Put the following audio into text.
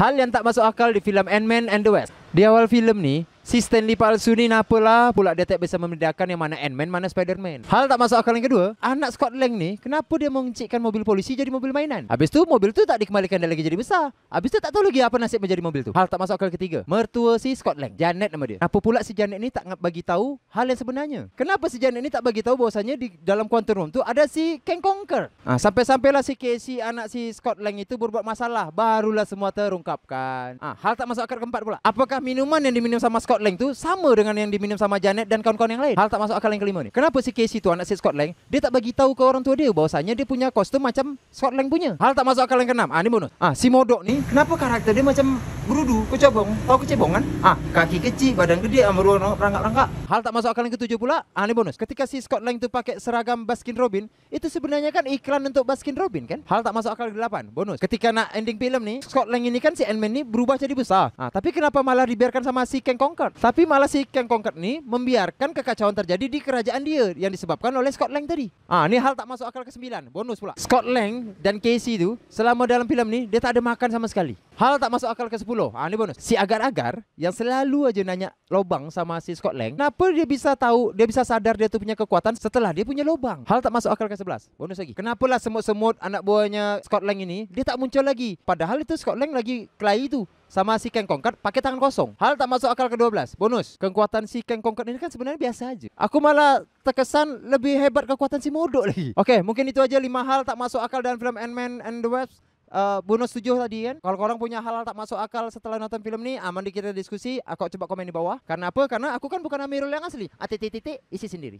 hal yang tak masuk akal di filem Ant-Man and the Wasp. Di awal filem ni. Si Stanley palsu ni kenapa lah pula dia tak bisa membedakan yang mana Ant-Man mana Spider-Man. Hal tak masuk akal yang kedua, anak Scott Lang ni kenapa dia mengencikkan mobil polisi jadi mobil mainan? Habis tu mobil tu tak dikembalikan dia lagi jadi besar. Habis tu tak tahu lagi apa nasib menjadi mobil tu. Hal tak masuk akal ketiga, mertua si Scott Lang, Janet nama dia. Kenapa pula si Janet ni tak bagi tahu hal yang sebenarnya? Kenapa si Janet ni tak bagi tahu bahasanya di dalam quantum room tu ada si Kang Conker? Ah sampai-sampailah si Casey anak si Scott Lang itu berbuat masalah, barulah semua terungkapkan. Ah hal tak masuk akal keempat pula. Apakah minuman yang diminum sama Scott Scott Lang tu sama dengan yang diminum sama Janet dan kawan-kawan yang lain. Hal tak masuk akal yang kelima ni. Kenapa si Casey tu anak si Scott Lang, dia tak bagi tahu ke orang tua dia bahwasanya dia punya kostum macam Scott Lang punya. Hal tak masuk akal yang keenam. Ah ni bonus. Ah si Modok ni kenapa karakter dia macam berudu, kecebong. Tahu kecebongan? Ah, kaki kecil, badan gede, amaru rangkak-rangkak. Hal tak masuk akal yang ketujuh pula, ah ini bonus. Ketika si Scott Lang itu pakai seragam Baskin Robin, itu sebenarnya kan iklan untuk Baskin Robin kan? Hal tak masuk akal ke delapan, bonus. Ketika nak ending film ni, Scott Lang ini kan si Ant-Man ini berubah jadi besar. Ah, tapi kenapa malah dibiarkan sama si Kang Conker? Tapi malah si Kang Conker ni membiarkan kekacauan terjadi di kerajaan dia yang disebabkan oleh Scott Lang tadi. Ah, ini hal tak masuk akal ke sembilan, bonus pula. Scott Lang dan Casey itu selama dalam film ni, dia tak ada makan sama sekali. Hal tak masuk akal ke sepuluh, loh. Ah, ini bonus. Si agar-agar yang selalu aja nanya lobang sama si Scott Lang, kenapa dia bisa tahu, dia bisa sadar dia tuh punya kekuatan setelah dia punya lobang? Hal tak masuk akal ke sebelas. Bonus lagi. Kenapa lah semut-semut anak buahnya Scott Lang ini dia tak muncul lagi? Padahal itu Scott Lang lagi kelahi itu sama si Ken Kongkat pakai tangan kosong. Hal tak masuk akal ke-12. Bonus, kekuatan si Ken Kongkat ini kan sebenarnya biasa aja. Aku malah terkesan lebih hebat kekuatan si Modok lagi. Oke, okay, mungkin itu aja lima hal tak masuk akal dalam film Ant-Man and the Wasp. uh, bonus tujuh tadi kan kalau korang punya hal-hal tak masuk akal setelah nonton film ni aman di kita diskusi aku coba komen di bawah karena apa karena aku kan bukan Amirul yang asli ah, titik titik isi sendiri